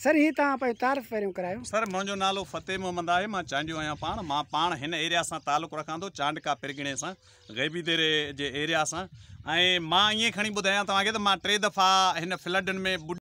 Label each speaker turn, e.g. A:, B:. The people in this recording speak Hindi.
A: सर ही तव्हां पंहिंजो तारीफ़ पहिरियों करायो
B: सर मुंहिंजो नालो फ़तेह मोहम्मद आ मां चांडियो आहियां पाण मां पाण हिन एरिया सां तालुक़ु रखां थो चांडका पिरगिणे सां गैबीदेरे जे एरिया सां ऐं मां ईअं खणी ॿुधायां तव्हांखे त मां टे दफ़ा हिन फ्लडनि में